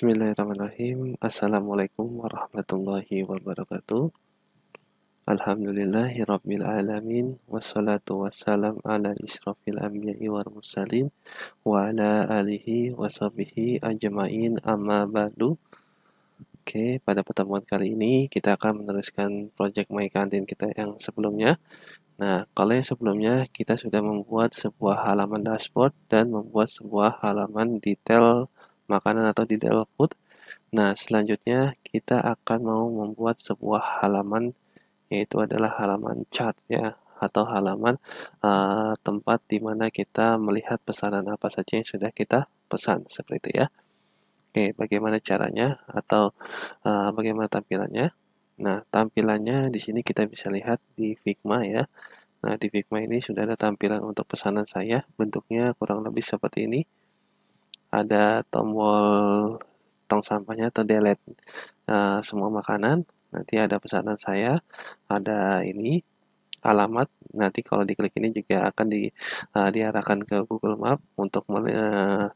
Bismillahirrahmanirrahim. Assalamualaikum warahmatullahi wabarakatuh. Alhamdulillahirabbil alamin wassalatu wassalam ala isyrafil anbiya'i wal mursalin wa ala alihi washabihi ajmain amma ba'du. Oke, pada pertemuan kali ini kita akan meneruskan proyek My Kantin kita yang sebelumnya. Nah, kalau yang sebelumnya kita sudah membuat sebuah halaman dashboard dan membuat sebuah halaman detail makanan atau di dalam food. Nah, selanjutnya kita akan mau membuat sebuah halaman yaitu adalah halaman chart ya atau halaman uh, tempat di mana kita melihat pesanan apa saja yang sudah kita pesan seperti itu ya. Oke, bagaimana caranya atau uh, bagaimana tampilannya? Nah, tampilannya di sini kita bisa lihat di Figma ya. Nah, di Figma ini sudah ada tampilan untuk pesanan saya, bentuknya kurang lebih seperti ini ada tombol tong sampahnya atau delete uh, semua makanan nanti ada pesanan saya ada ini alamat nanti kalau diklik ini juga akan di, uh, diarahkan ke Google Map untuk uh,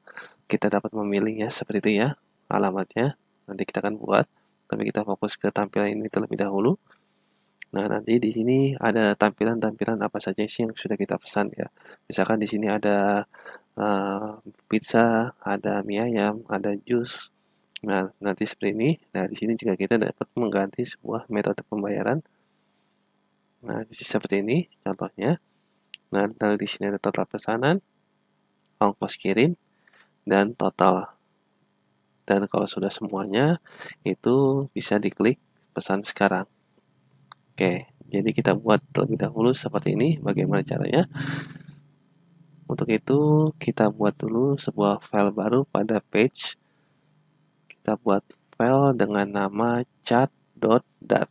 kita dapat memilihnya seperti itu ya alamatnya nanti kita akan buat tapi kita fokus ke tampilan ini terlebih dahulu nah nanti di sini ada tampilan-tampilan apa saja sih yang sudah kita pesan ya misalkan di sini ada uh, pizza, ada mie ayam, ada jus. Nah, nanti seperti ini. Nah, di sini juga kita dapat mengganti sebuah metode pembayaran. Nah, seperti ini contohnya. Nah, lalu di sini ada total pesanan, ongkos kirim, dan total. Dan kalau sudah semuanya, itu bisa diklik pesan sekarang. Oke, jadi kita buat terlebih dahulu seperti ini. Bagaimana caranya? Untuk itu kita buat dulu sebuah file baru pada page. Kita buat file dengan nama chat.dat.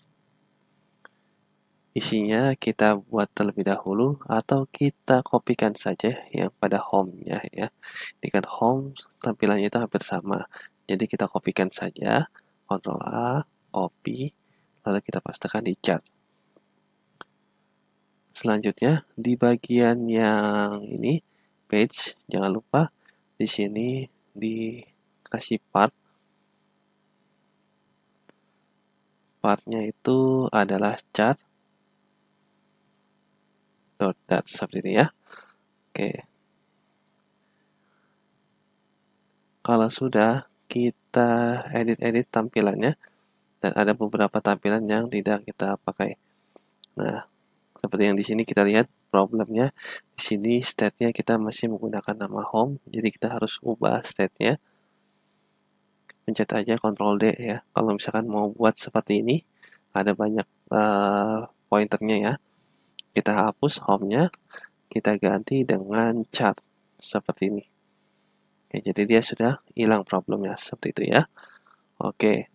Isinya kita buat terlebih dahulu atau kita kopikan saja yang pada home-nya ya. Ini kan home tampilannya itu hampir sama. Jadi kita kopikan saja, Ctrl A, copy, lalu kita pastikan di chat. Selanjutnya di bagian yang ini page jangan lupa di sini dikasih part. Partnya itu adalah chart dot dot seperti ini ya. Oke. Kalau sudah kita edit-edit tampilannya dan ada beberapa tampilan yang tidak kita pakai. Nah, seperti yang di sini kita lihat problemnya. Di sini state-nya kita masih menggunakan nama home, jadi kita harus ubah state-nya. Pencet aja Ctrl D ya. Kalau misalkan mau buat seperti ini, ada banyak uh, pointernya ya. Kita hapus home-nya, kita ganti dengan chart seperti ini. Oke, jadi dia sudah hilang problemnya seperti itu ya. Oke.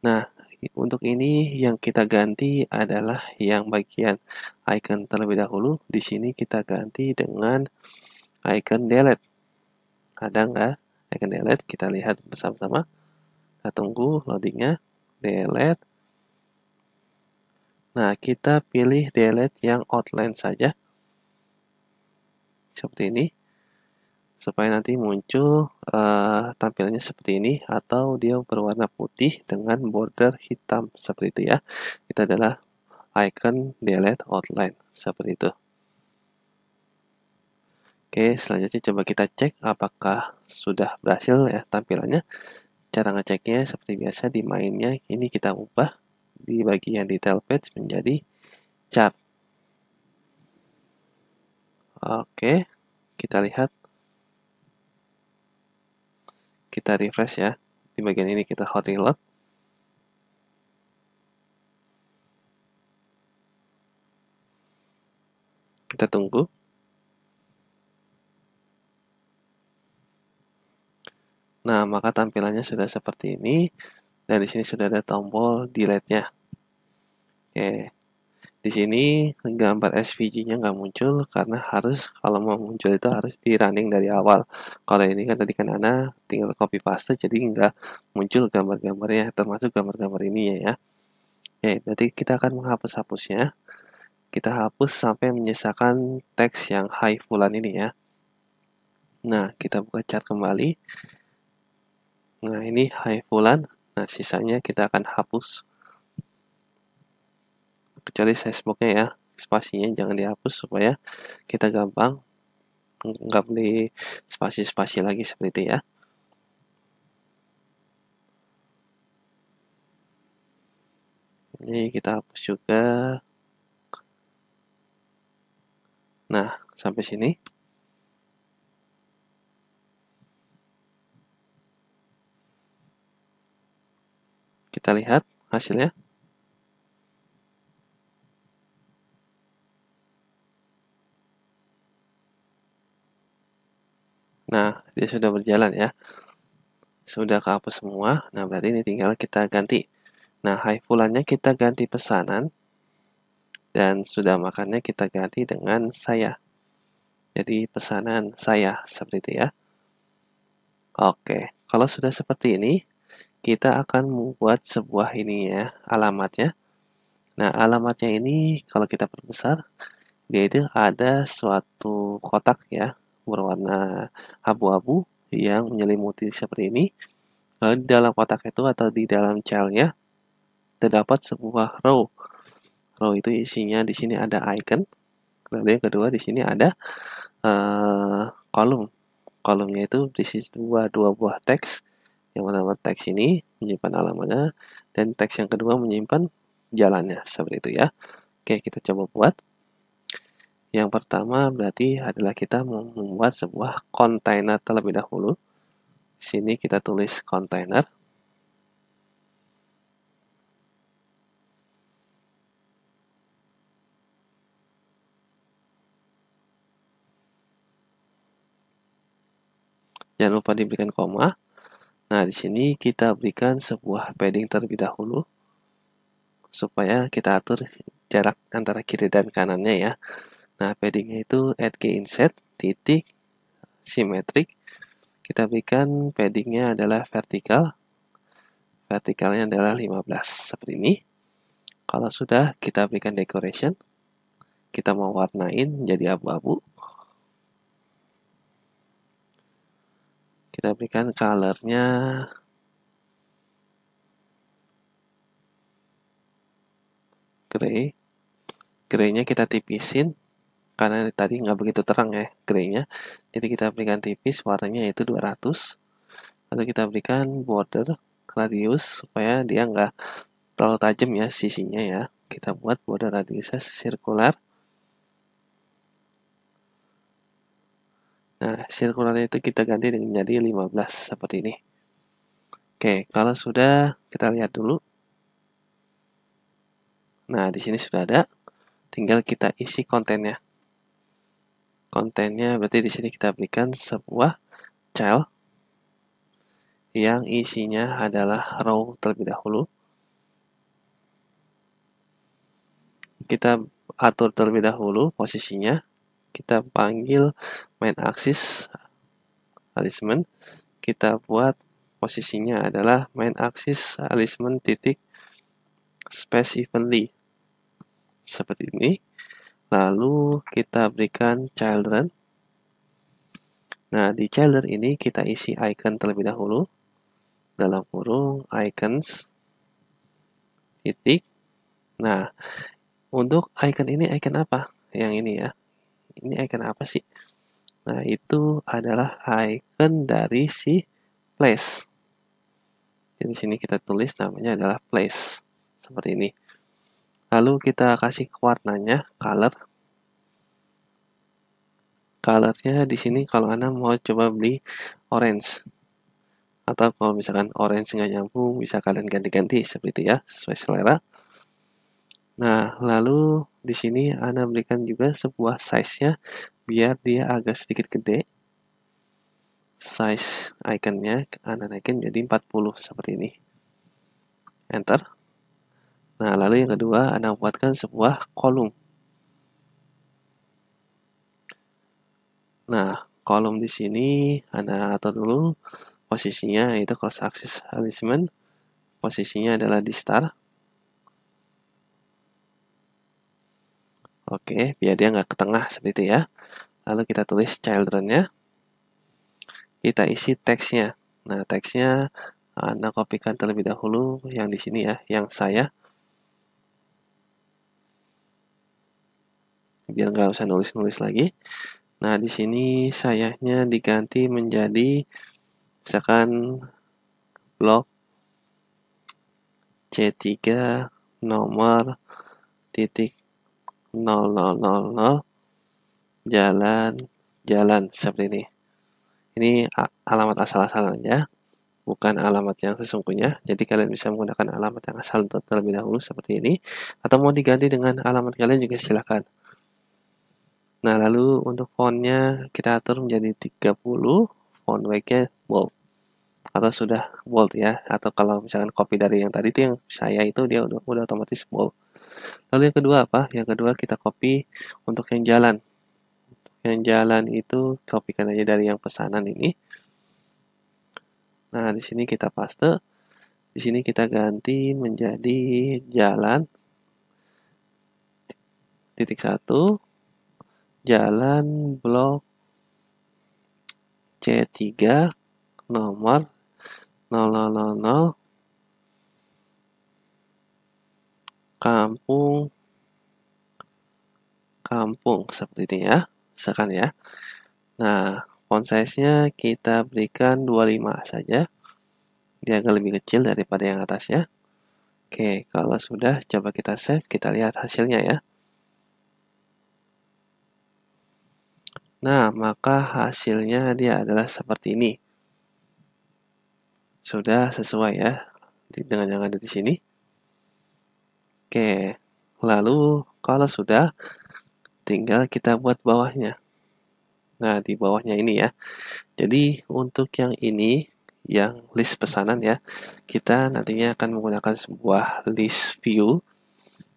Nah, untuk ini yang kita ganti adalah yang bagian icon terlebih dahulu. Di sini kita ganti dengan icon delete. Ada nggak icon delete? Kita lihat bersama-sama. Kita tunggu loadingnya. Delete. Nah, kita pilih delete yang outline saja. Seperti ini supaya nanti muncul uh, tampilannya seperti ini atau dia berwarna putih dengan border hitam seperti itu ya itu adalah icon delete outline seperti itu oke selanjutnya coba kita cek apakah sudah berhasil ya tampilannya cara ngeceknya seperti biasa di mainnya ini kita ubah di bagian detail page menjadi chart oke kita lihat kita refresh ya di bagian ini kita hot reload kita tunggu nah maka tampilannya sudah seperti ini dan di sini sudah ada tombol delete nya oke okay. Di sini gambar SVG-nya nggak muncul karena harus kalau mau muncul itu harus di running dari awal. Kalau ini kan tadi kan Ana tinggal copy paste jadi nggak muncul gambar-gambarnya termasuk gambar-gambar ini ya ya. Oke, ya, jadi kita akan menghapus-hapusnya. Kita hapus sampai menyisakan teks yang high fullan ini ya. Nah, kita buka chart kembali. Nah, ini high fullan Nah, sisanya kita akan hapus kecuali facebooknya ya spasinya jangan dihapus supaya kita gampang nggak beli spasi-spasi lagi seperti itu ya ini kita hapus juga nah sampai sini kita lihat hasilnya Nah, dia sudah berjalan ya. Sudah kehapus semua. Nah, berarti ini tinggal kita ganti. Nah, high fullannya kita ganti pesanan. Dan sudah makannya kita ganti dengan saya. Jadi pesanan saya seperti itu ya. Oke, kalau sudah seperti ini, kita akan membuat sebuah ini ya, alamatnya. Nah, alamatnya ini kalau kita perbesar, dia itu ada suatu kotak ya, berwarna abu-abu yang menyelimuti seperti ini. Lalu eh, di dalam kotak itu atau di dalam celnya terdapat sebuah row. Row itu isinya di sini ada icon. Lalu yang kedua di sini ada uh, kolom. Kolomnya itu di sini dua, dua buah teks. Yang pertama teks ini menyimpan alamannya dan teks yang kedua menyimpan jalannya seperti itu ya. Oke, kita coba buat. Yang pertama berarti adalah kita membuat sebuah kontainer terlebih dahulu. Sini kita tulis kontainer. Jangan lupa diberikan koma. Nah, di sini kita berikan sebuah padding terlebih dahulu supaya kita atur jarak antara kiri dan kanannya ya. Nah, paddingnya itu add key inset titik simetrik. Kita berikan paddingnya adalah vertikal. Vertikalnya adalah 15 seperti ini. Kalau sudah, kita berikan decoration. Kita mau warnain jadi abu-abu. Kita berikan colornya gray. Gray-nya kita tipisin karena tadi nggak begitu terang ya graynya jadi kita berikan tipis warnanya itu 200 lalu kita berikan border radius supaya dia nggak terlalu tajam ya sisinya ya kita buat border radiusnya sirkular nah sirkular itu kita ganti dengan jadi 15 seperti ini oke kalau sudah kita lihat dulu nah di sini sudah ada tinggal kita isi kontennya kontennya berarti di sini kita berikan sebuah child yang isinya adalah row terlebih dahulu. Kita atur terlebih dahulu posisinya. Kita panggil main axis alignment. Kita buat posisinya adalah main axis alignment titik space evenly. Seperti ini. Lalu kita berikan children. Nah, di children ini kita isi icon terlebih dahulu. Dalam kurung icons titik. Nah, untuk icon ini icon apa? Yang ini ya. Ini icon apa sih? Nah, itu adalah icon dari si place. Jadi, di sini kita tulis namanya adalah place. Seperti ini lalu kita kasih warnanya color colornya di sini kalau anda mau coba beli orange atau kalau misalkan orange nggak nyambung bisa kalian ganti-ganti seperti itu ya sesuai selera nah lalu di sini anda berikan juga sebuah size nya biar dia agak sedikit gede size iconnya anda naikin jadi 40 seperti ini enter Nah, lalu yang kedua, Anda buatkan sebuah kolom. Nah, kolom di sini Anda atur dulu posisinya yaitu cross axis alignment. Posisinya adalah di star. Oke, biar dia nggak ke tengah seperti itu ya. Lalu kita tulis childrennya Kita isi teksnya. Nah, teksnya Anda kopikan terlebih dahulu yang di sini ya, yang saya biar nggak usah nulis-nulis lagi. Nah, di sini sayapnya diganti menjadi misalkan blok C3 nomor titik 0000 jalan jalan seperti ini. Ini alamat asal-asalan ya, bukan alamat yang sesungguhnya. Jadi kalian bisa menggunakan alamat yang asal terlebih dahulu seperti ini atau mau diganti dengan alamat kalian juga silakan. Nah, lalu untuk fontnya kita atur menjadi 30, font wake-nya bold. Atau sudah bold ya, atau kalau misalkan copy dari yang tadi itu yang saya itu dia udah, udah otomatis bold. Lalu yang kedua apa? Yang kedua kita copy untuk yang jalan. yang jalan itu copykan aja dari yang pesanan ini. Nah, di sini kita paste. Di sini kita ganti menjadi jalan titik satu Jalan Blok C3 nomor 000 Kampung Kampung seperti ini ya. Misalkan ya. Nah, font size-nya kita berikan 25 saja. Dia agak lebih kecil daripada yang atas ya. Oke, kalau sudah coba kita save, kita lihat hasilnya ya. Nah, maka hasilnya dia adalah seperti ini. Sudah sesuai ya dengan yang ada di sini. Oke, lalu kalau sudah, tinggal kita buat bawahnya. Nah, di bawahnya ini ya. Jadi, untuk yang ini, yang list pesanan ya, kita nantinya akan menggunakan sebuah list view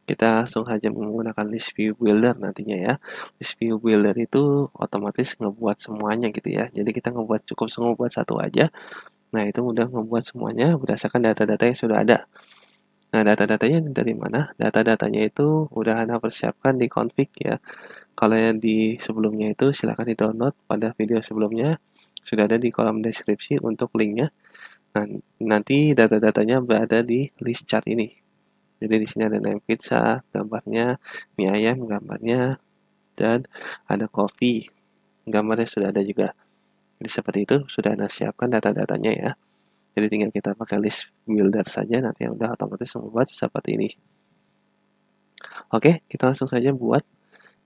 kita langsung saja menggunakan list view builder nantinya ya list view builder itu otomatis ngebuat semuanya gitu ya jadi kita ngebuat cukup ngebuat satu aja nah itu mudah membuat semuanya berdasarkan data-data yang sudah ada nah data-datanya dari mana data-datanya itu udah anda persiapkan di config ya kalau yang di sebelumnya itu silahkan di download pada video sebelumnya sudah ada di kolom deskripsi untuk linknya nah, nanti data-datanya berada di list chart ini jadi di sini ada name pizza, gambarnya mie ayam, gambarnya dan ada coffee, gambarnya sudah ada juga. Jadi seperti itu sudah Anda siapkan data-datanya ya. Jadi tinggal kita pakai list builder saja nanti yang udah otomatis membuat seperti ini. Oke, kita langsung saja buat.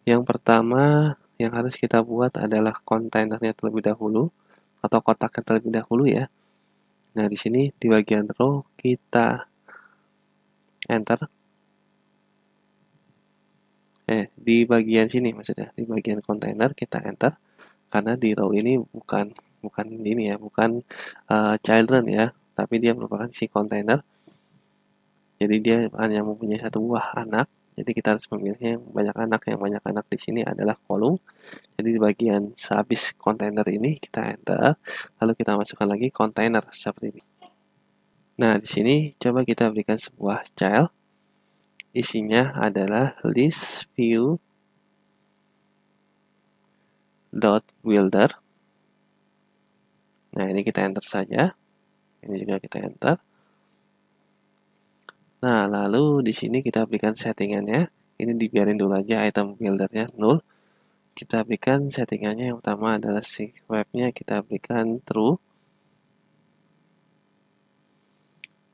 Yang pertama yang harus kita buat adalah kontainernya terlebih dahulu atau kotaknya terlebih dahulu ya. Nah, di sini di bagian row kita enter eh di bagian sini maksudnya di bagian kontainer kita enter karena di row ini bukan bukan ini ya bukan uh, eh, children ya tapi dia merupakan si kontainer jadi dia hanya mempunyai satu buah anak jadi kita harus memilih yang banyak anak yang banyak anak di sini adalah kolom jadi di bagian sehabis kontainer ini kita enter lalu kita masukkan lagi kontainer seperti ini Nah, di sini coba kita berikan sebuah child. Isinya adalah list view dot builder. Nah, ini kita enter saja. Ini juga kita enter. Nah, lalu di sini kita berikan settingannya. Ini dibiarin dulu aja item buildernya null. Kita berikan settingannya yang utama adalah si webnya kita berikan true.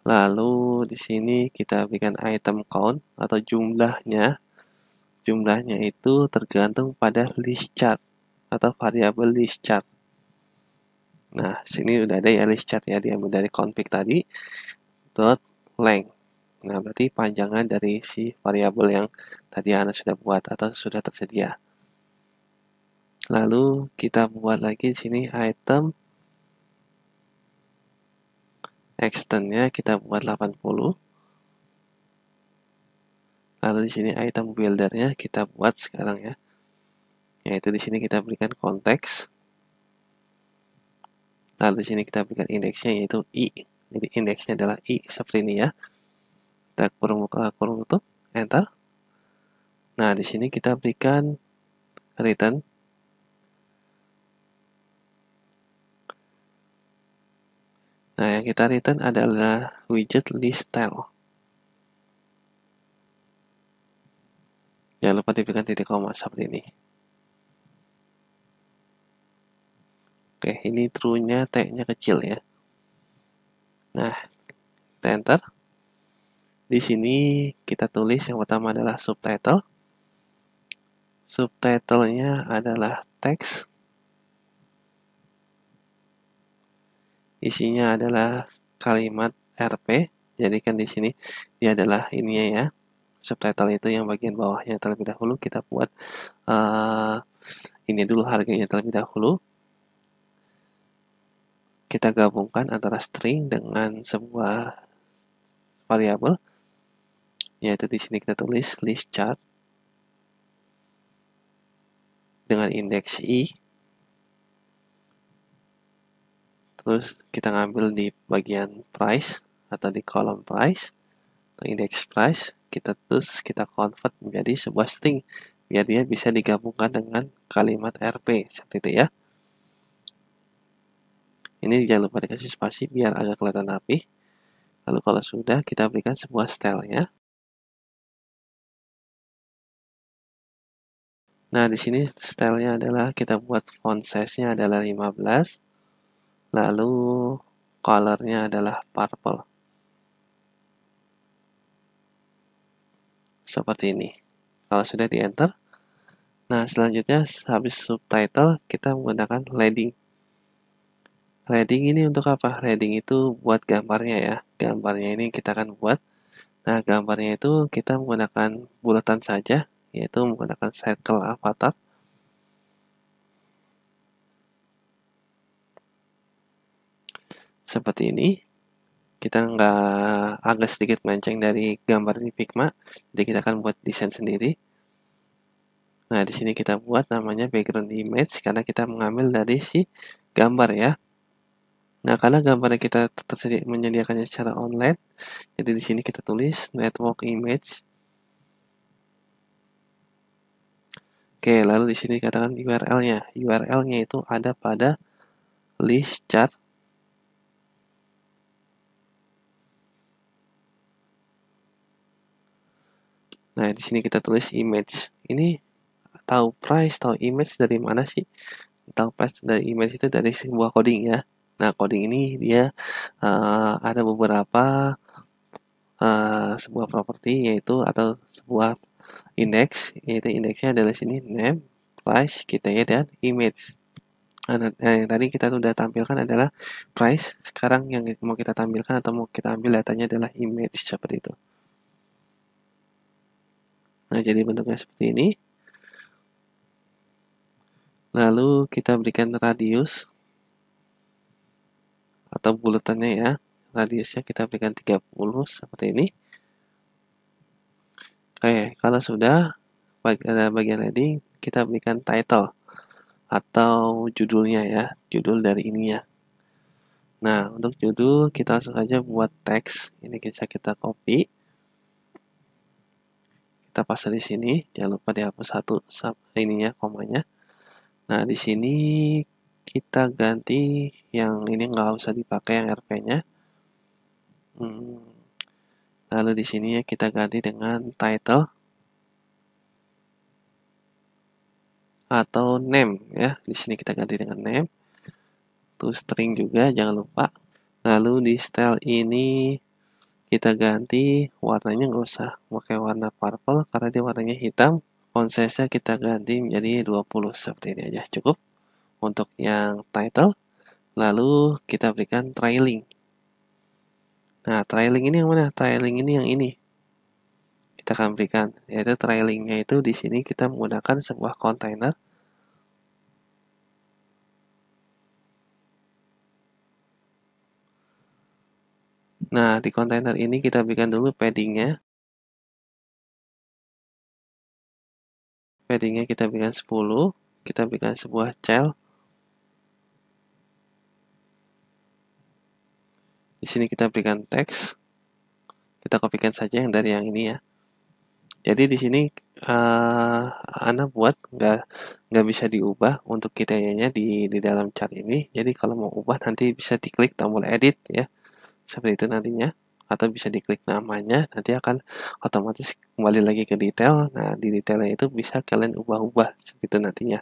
Lalu di sini kita berikan item count atau jumlahnya. Jumlahnya itu tergantung pada list chart atau variabel list chart. Nah, sini udah ada ya list chart ya diambil dari config tadi dot length. Nah, berarti panjangan dari si variabel yang tadi Anda sudah buat atau sudah tersedia. Lalu kita buat lagi di sini item extendnya kita buat 80 lalu di sini item buildernya kita buat sekarang ya yaitu di sini kita berikan konteks lalu di sini kita berikan indeksnya yaitu i jadi indeksnya adalah i seperti ini ya kita kurung buka kurung tutup enter nah di sini kita berikan return Nah, yang kita return adalah widget list style. Jangan lupa diberikan titik koma seperti ini. Oke, ini true-nya tag nya kecil ya. Nah, kita enter. Di sini kita tulis yang pertama adalah subtitle. subtitlenya adalah text isinya adalah kalimat RP. Jadi kan di sini dia adalah ininya ya. Subtitle itu yang bagian bawahnya terlebih dahulu kita buat uh, ini dulu harganya terlebih dahulu. Kita gabungkan antara string dengan sebuah variabel yaitu di sini kita tulis list chart dengan indeks i terus kita ngambil di bagian price atau di kolom price atau index price kita terus kita convert menjadi sebuah string biar dia bisa digabungkan dengan kalimat RP seperti itu ya ini jangan lupa dikasih spasi biar agak kelihatan rapi lalu kalau sudah kita berikan sebuah style ya Nah, di sini stylenya adalah kita buat font size-nya adalah 15 lalu colornya adalah purple seperti ini kalau sudah di enter nah selanjutnya habis subtitle kita menggunakan leading Leading ini untuk apa? Leading itu buat gambarnya ya. Gambarnya ini kita akan buat. Nah, gambarnya itu kita menggunakan bulatan saja, yaitu menggunakan circle avatar. seperti ini kita nggak agak sedikit melenceng dari gambar di Figma jadi kita akan buat desain sendiri nah di sini kita buat namanya background image karena kita mengambil dari si gambar ya nah karena gambar kita tersedia menyediakannya secara online jadi di sini kita tulis network image oke lalu di sini katakan URL-nya URL-nya itu ada pada list chart Nah, di sini kita tulis image. Ini tahu price, tahu image dari mana sih? Tahu price dari image itu dari sebuah coding ya. Nah, coding ini dia uh, ada beberapa uh, sebuah properti yaitu atau sebuah indeks yaitu indeksnya adalah sini name, price, kita ya dan image. Nah, nah, nah, yang tadi kita sudah tampilkan adalah price. Sekarang yang mau kita tampilkan atau mau kita ambil datanya adalah image seperti itu. Nah, jadi bentuknya seperti ini. Lalu kita berikan radius atau bulatannya ya. Radiusnya kita berikan 30 seperti ini. Oke, kalau sudah pada bagian ini kita berikan title atau judulnya ya, judul dari ininya. Nah, untuk judul kita langsung aja buat teks. Ini bisa kita copy kita paste di sini jangan lupa dihapus satu ini ininya komanya nah di sini kita ganti yang ini nggak usah dipakai yang rp-nya hmm. lalu di sini ya kita ganti dengan title atau name ya di sini kita ganti dengan name to string juga jangan lupa lalu di style ini kita ganti warnanya nggak usah pakai warna purple karena dia warnanya hitam konsesnya kita ganti menjadi 20 seperti ini aja cukup untuk yang title lalu kita berikan trailing nah trailing ini yang mana trailing ini yang ini kita akan berikan yaitu trailingnya itu di sini kita menggunakan sebuah container. Nah, di kontainer ini kita berikan dulu paddingnya. Paddingnya kita berikan 10. Kita berikan sebuah cell. Di sini kita berikan teks. Kita kopikan saja yang dari yang ini ya. Jadi di sini uh, buat nggak nggak bisa diubah untuk kriterianya di di dalam chart ini. Jadi kalau mau ubah nanti bisa diklik tombol edit ya seperti itu nantinya atau bisa diklik namanya nanti akan otomatis kembali lagi ke detail nah di detailnya itu bisa kalian ubah-ubah seperti itu nantinya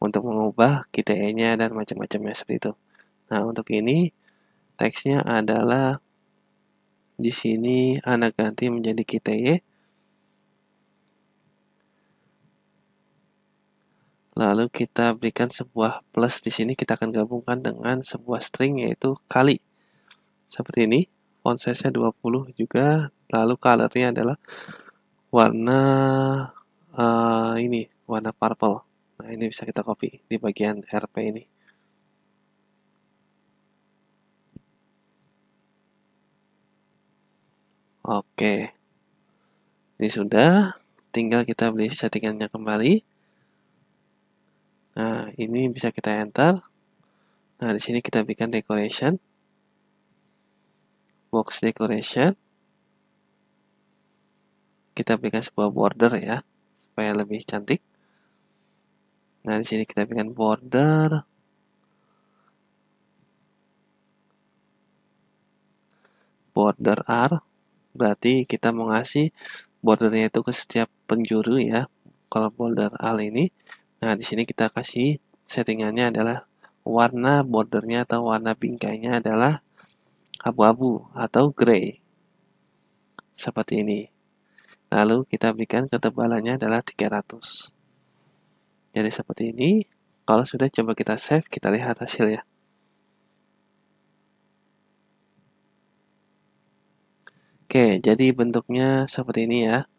untuk mengubah KTE nya dan macam-macamnya seperti itu nah untuk ini teksnya adalah di sini anak ganti menjadi KTE lalu kita berikan sebuah plus di sini kita akan gabungkan dengan sebuah string yaitu kali seperti ini font size nya 20 juga lalu color-nya adalah warna uh, ini warna purple nah ini bisa kita copy di bagian RP ini oke ini sudah tinggal kita beli settingannya kembali Nah, ini bisa kita enter. Nah, di sini kita berikan decoration. Box decoration. Kita berikan sebuah border ya, supaya lebih cantik. Nah, di sini kita berikan border. Border R. Berarti kita mau ngasih bordernya itu ke setiap penjuru ya. Kalau border R ini Nah, di sini kita kasih settingannya adalah warna bordernya atau warna bingkainya adalah abu-abu atau gray. Seperti ini. Lalu kita berikan ketebalannya adalah 300. Jadi seperti ini. Kalau sudah coba kita save, kita lihat hasilnya. Oke, jadi bentuknya seperti ini ya.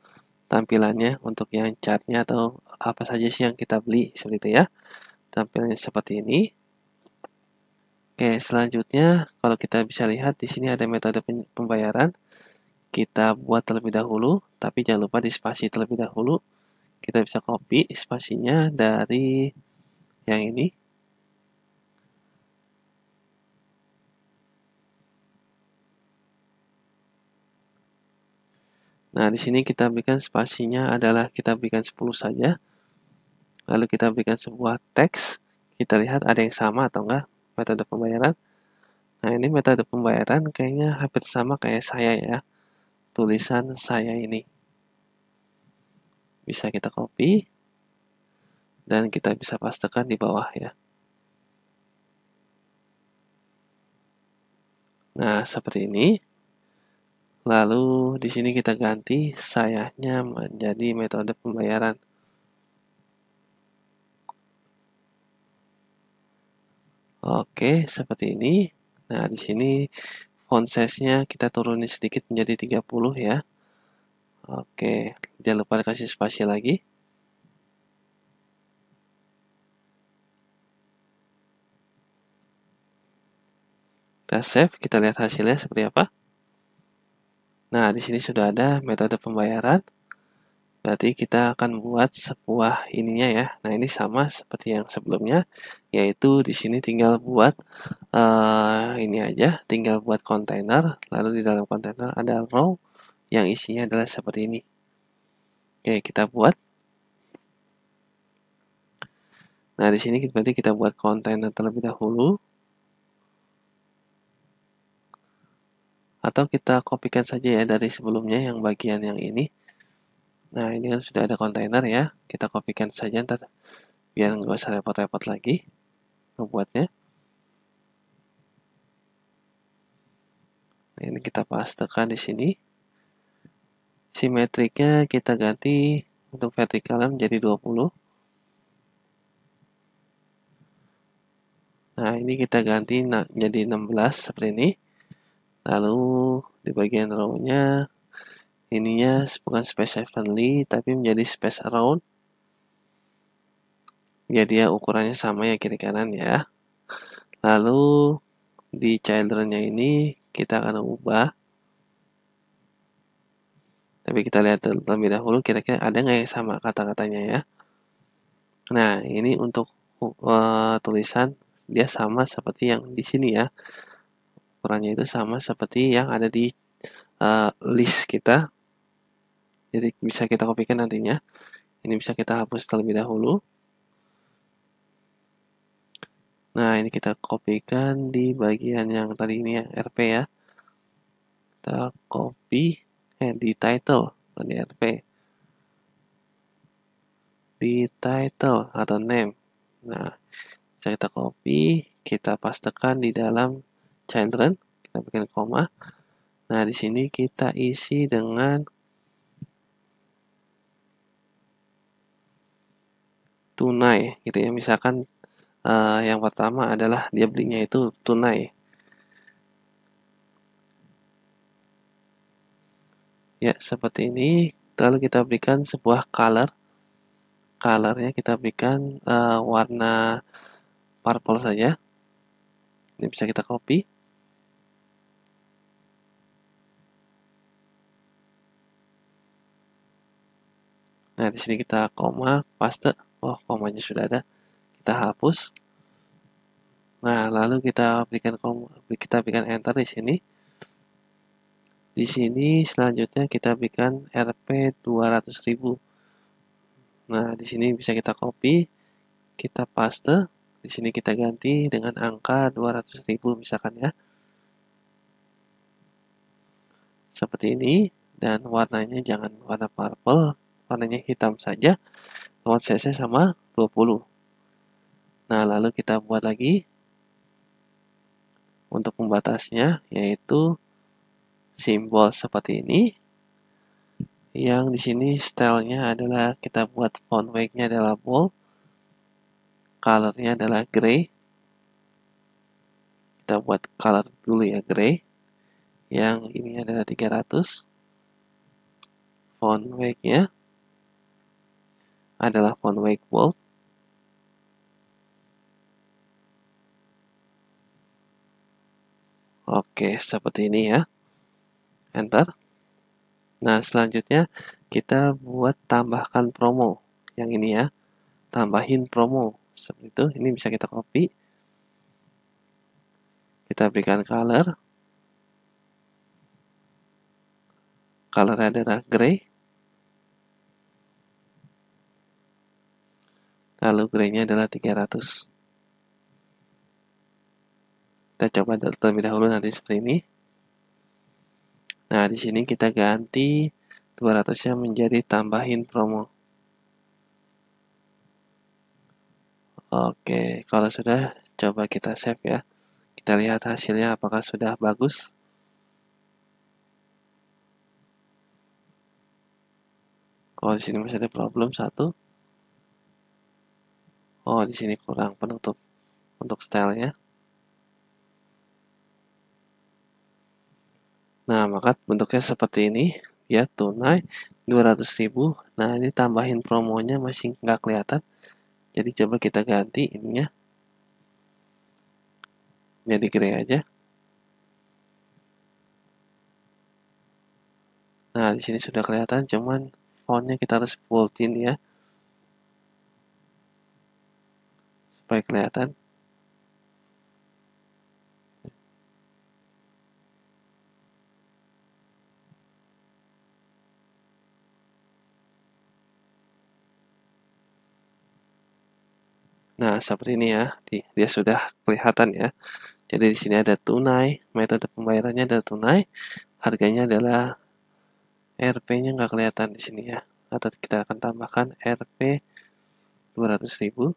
Tampilannya untuk yang chartnya atau apa saja sih yang kita beli seperti itu ya tampilannya seperti ini oke selanjutnya kalau kita bisa lihat di sini ada metode pembayaran kita buat terlebih dahulu tapi jangan lupa di spasi terlebih dahulu kita bisa copy spasinya dari yang ini Nah, di sini kita berikan spasinya adalah kita berikan 10 saja lalu kita berikan sebuah teks kita lihat ada yang sama atau enggak metode pembayaran nah ini metode pembayaran kayaknya hampir sama kayak saya ya tulisan saya ini bisa kita copy dan kita bisa pastekan di bawah ya nah seperti ini lalu di sini kita ganti sayanya menjadi metode pembayaran Oke, seperti ini. Nah, di sini font size-nya kita turunin sedikit menjadi 30 ya. Oke, jangan lupa dikasih spasi lagi. Kita save, kita lihat hasilnya seperti apa. Nah, di sini sudah ada metode pembayaran berarti kita akan buat sebuah ininya ya nah ini sama seperti yang sebelumnya yaitu di sini tinggal buat uh, ini aja tinggal buat kontainer lalu di dalam kontainer ada row yang isinya adalah seperti ini oke kita buat nah di sini berarti kita buat kontainer terlebih dahulu atau kita kopikan saja ya dari sebelumnya yang bagian yang ini Nah, ini kan sudah ada kontainer ya. Kita kopikan saja ntar biar nggak usah repot-repot lagi membuatnya. Nah, ini kita pastekan di sini. Simetriknya kita ganti untuk vertikalnya menjadi 20. Nah, ini kita ganti jadi 16 seperti ini. Lalu di bagian row ininya bukan space evenly tapi menjadi space around ya ukurannya sama ya kiri kanan ya lalu di childrennya ini kita akan ubah tapi kita lihat terlebih dahulu kira-kira ada nggak yang sama kata-katanya ya nah ini untuk uh, tulisan dia sama seperti yang di sini ya ukurannya itu sama seperti yang ada di uh, list kita jadi bisa kita kopikan nantinya ini bisa kita hapus terlebih dahulu nah ini kita kopikan di bagian yang tadi ini yang RP ya kita copy eh di title bukan di RP di title atau name nah bisa kita copy kita pastekan di dalam children kita bikin koma nah di sini kita isi dengan tunai gitu ya misalkan uh, yang pertama adalah dia belinya itu tunai ya seperti ini lalu kita berikan sebuah color colornya kita berikan uh, warna purple saja ini bisa kita copy Nah, di sini kita koma, paste oh komanya sudah ada kita hapus nah lalu kita berikan kita berikan enter di sini di sini selanjutnya kita berikan RP 200.000 nah di sini bisa kita copy kita paste di sini kita ganti dengan angka 200.000 misalkan ya seperti ini dan warnanya jangan warna purple warnanya hitam saja lawan cc sama 20. Nah, lalu kita buat lagi untuk pembatasnya yaitu simbol seperti ini yang di sini stylenya adalah kita buat font weight nya adalah bold color-nya adalah gray kita buat color dulu ya gray yang ini adalah 300 font weight nya adalah wake Weichwald. Oke, seperti ini ya. Enter. Nah, selanjutnya kita buat tambahkan promo. Yang ini ya. Tambahin promo. Seperti itu. Ini bisa kita copy. Kita berikan color. Color adalah gray. lalu grade-nya adalah 300 kita coba terlebih dahulu nanti seperti ini nah di sini kita ganti 200 nya menjadi tambahin promo oke kalau sudah coba kita save ya kita lihat hasilnya apakah sudah bagus kalau di sini masih ada problem satu Oh, di sini kurang penutup untuk stylenya. Nah, maka bentuknya seperti ini. Ya, tunai 200.000. Nah, ini tambahin promonya masih nggak kelihatan. Jadi coba kita ganti ininya. Jadi gray aja. Nah, di sini sudah kelihatan, cuman fontnya kita harus boldin ya. supaya kelihatan Nah, seperti ini ya, dia sudah kelihatan ya. Jadi di sini ada tunai, metode pembayarannya ada tunai, harganya adalah RP-nya nggak kelihatan di sini ya. Atau kita akan tambahkan RP 200.000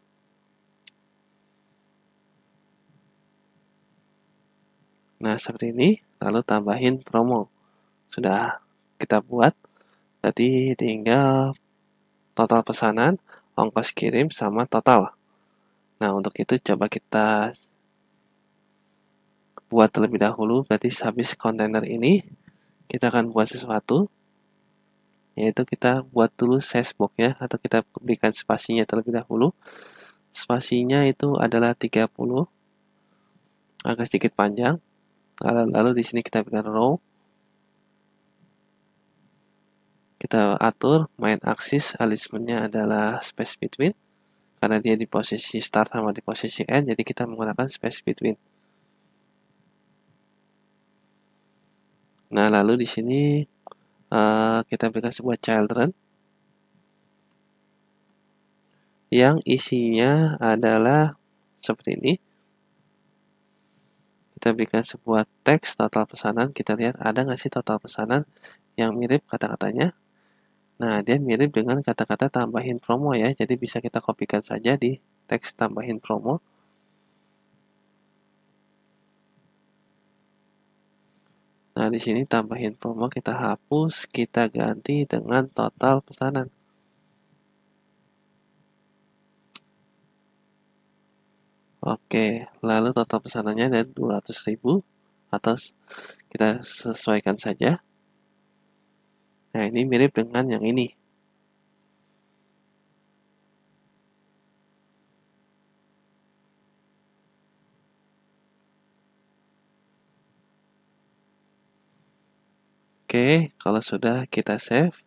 Nah, seperti ini, lalu tambahin promo. Sudah kita buat, jadi tinggal total pesanan, ongkos kirim, sama total. Nah, untuk itu coba kita buat terlebih dahulu, berarti habis kontainer ini, kita akan buat sesuatu, yaitu kita buat dulu size box-nya, atau kita berikan spasinya terlebih dahulu. Spasinya itu adalah 30, agak sedikit panjang, lalu di sini kita pilih row kita atur main axis alignmentnya adalah space between karena dia di posisi start sama di posisi end jadi kita menggunakan space between nah lalu di sini uh, kita berikan sebuah children yang isinya adalah seperti ini kita berikan sebuah teks total pesanan, kita lihat ada nggak sih total pesanan yang mirip kata-katanya. Nah, dia mirip dengan kata-kata tambahin promo ya, jadi bisa kita kopikan saja di teks tambahin promo. Nah, di sini tambahin promo kita hapus, kita ganti dengan total pesanan. Oke, lalu total pesanannya ada 200.000 atau kita sesuaikan saja. Nah, ini mirip dengan yang ini. Oke, kalau sudah kita save,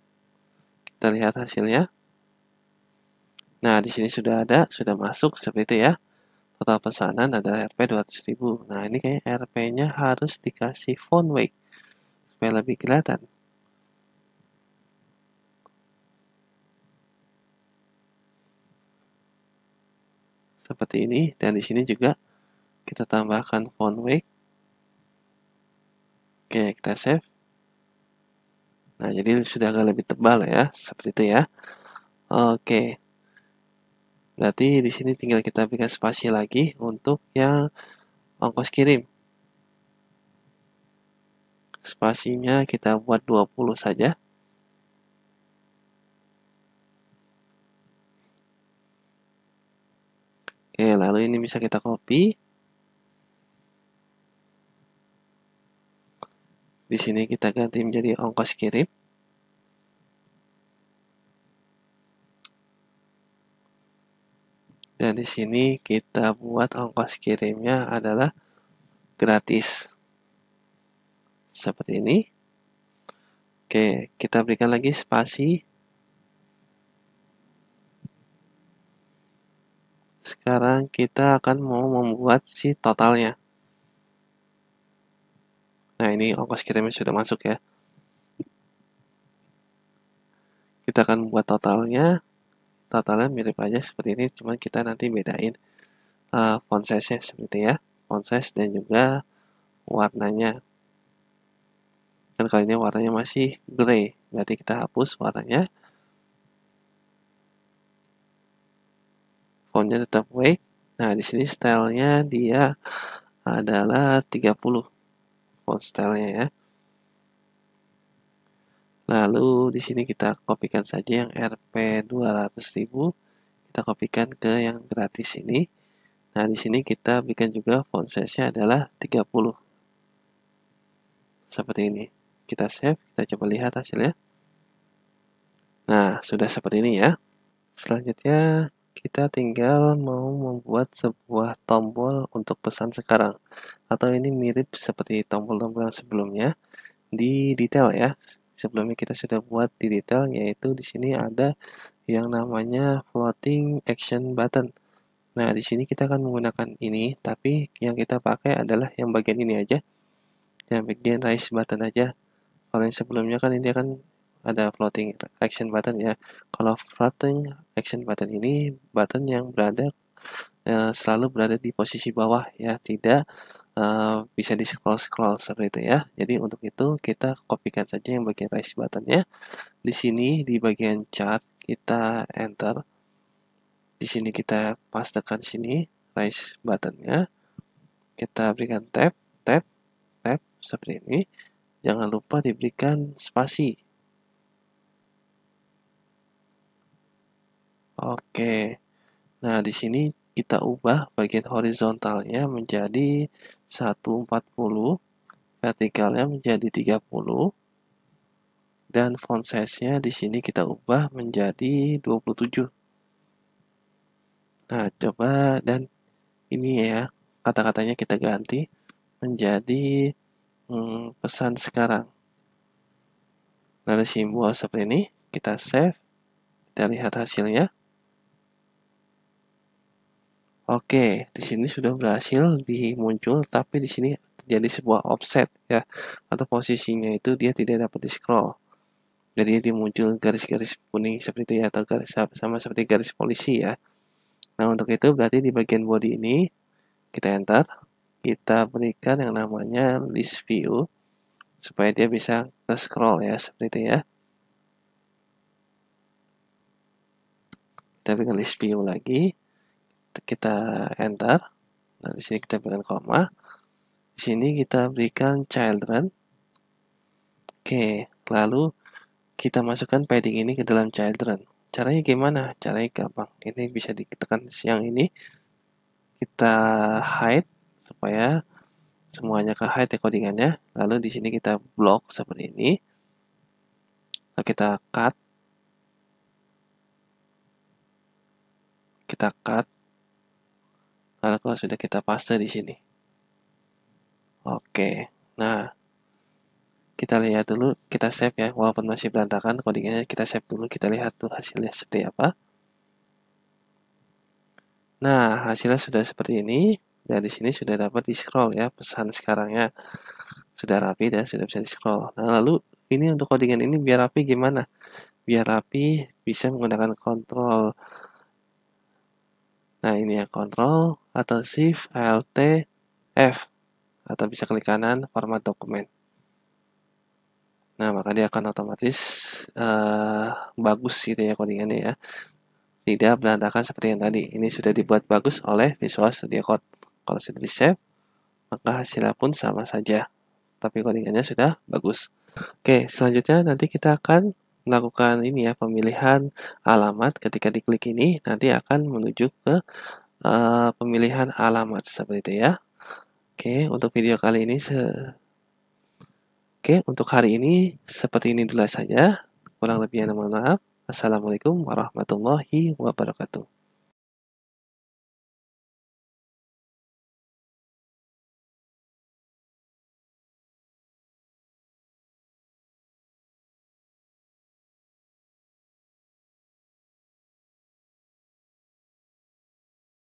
kita lihat hasilnya. Nah, di sini sudah ada, sudah masuk seperti itu ya total pesanan adalah Rp 200.000 nah ini kayaknya Rp nya harus dikasih phone wake supaya lebih kelihatan seperti ini dan di sini juga kita tambahkan phone wake oke kita save nah jadi sudah agak lebih tebal ya seperti itu ya oke Berarti di sini tinggal kita berikan spasi lagi untuk yang ongkos kirim. Spasinya kita buat 20 saja. Oke, lalu ini bisa kita copy. Di sini kita ganti menjadi ongkos kirim. dan di sini kita buat ongkos kirimnya adalah gratis seperti ini oke kita berikan lagi spasi sekarang kita akan mau membuat si totalnya nah ini ongkos kirimnya sudah masuk ya kita akan buat totalnya totalnya mirip aja seperti ini cuman kita nanti bedain uh, eh, font size nya seperti ya font size dan juga warnanya dan kali ini warnanya masih grey berarti kita hapus warnanya fontnya tetap white. nah di sini stylenya dia adalah 30 font stylenya ya Lalu di sini kita kopikan saja yang Rp 200.000 kita kopikan ke yang gratis ini. Nah, di sini kita bikin juga font size-nya adalah 30. Seperti ini. Kita save, kita coba lihat hasilnya. Nah, sudah seperti ini ya. Selanjutnya kita tinggal mau membuat sebuah tombol untuk pesan sekarang atau ini mirip seperti tombol-tombol yang sebelumnya di detail ya sebelumnya kita sudah buat di detail yaitu di sini ada yang namanya floating action button. Nah, di sini kita akan menggunakan ini, tapi yang kita pakai adalah yang bagian ini aja. Yang bagian raise button aja. Kalau yang sebelumnya kan ini akan ada floating action button ya. Kalau floating action button ini button yang berada eh, selalu berada di posisi bawah ya, tidak Eh, bisa di scroll scroll seperti itu ya jadi untuk itu kita kopikan saja yang bagian raise buttonnya di sini di bagian chart kita enter di sini kita pastekan sini raise buttonnya kita berikan tab tab tab seperti ini jangan lupa diberikan spasi oke nah di sini kita ubah bagian horizontalnya menjadi 140, vertikalnya menjadi 30, dan font size-nya di sini kita ubah menjadi 27. Nah, coba dan ini ya, kata-katanya kita ganti menjadi hmm, pesan sekarang. Nah, simbol seperti ini, kita save, kita lihat hasilnya. Oke, di sini sudah berhasil dimuncul, tapi di sini jadi sebuah offset ya, atau posisinya itu dia tidak dapat di scroll. Jadi dia muncul garis-garis kuning seperti itu ya, atau garis sama seperti garis polisi ya. Nah untuk itu berarti di bagian body ini kita enter, kita berikan yang namanya list view supaya dia bisa ke scroll ya seperti itu ya. Kita berikan list view lagi kita enter nah di sini kita berikan koma di sini kita berikan children oke lalu kita masukkan padding ini ke dalam children caranya gimana caranya gampang ini bisa ditekan siang ini kita hide supaya semuanya ke hide ya codingannya lalu di sini kita block seperti ini lalu kita cut kita cut karena kalau sudah kita paste di sini. Oke, nah kita lihat dulu, kita save ya, walaupun masih berantakan kodenya kita save dulu, kita lihat tuh hasilnya seperti apa. Nah, hasilnya sudah seperti ini, dan di sini sudah dapat di scroll ya, pesan sekarangnya sudah rapi dan sudah bisa di scroll. Nah, lalu ini untuk codingan ini biar rapi gimana? Biar rapi bisa menggunakan kontrol Nah, ini ya Control atau Shift Alt F atau bisa klik kanan format dokumen. Nah, maka dia akan otomatis uh, bagus gitu ya codingannya ya. Tidak berantakan seperti yang tadi. Ini sudah dibuat bagus oleh Visual Studio Code. Kalau sudah di save, maka hasilnya pun sama saja. Tapi codingannya sudah bagus. Oke, selanjutnya nanti kita akan melakukan ini ya pemilihan alamat ketika diklik ini nanti akan menuju ke uh, pemilihan alamat seperti itu ya. Oke, untuk video kali ini se Oke, untuk hari ini seperti ini dulu saja. Kurang lebihnya mohon maaf. Assalamualaikum warahmatullahi wabarakatuh.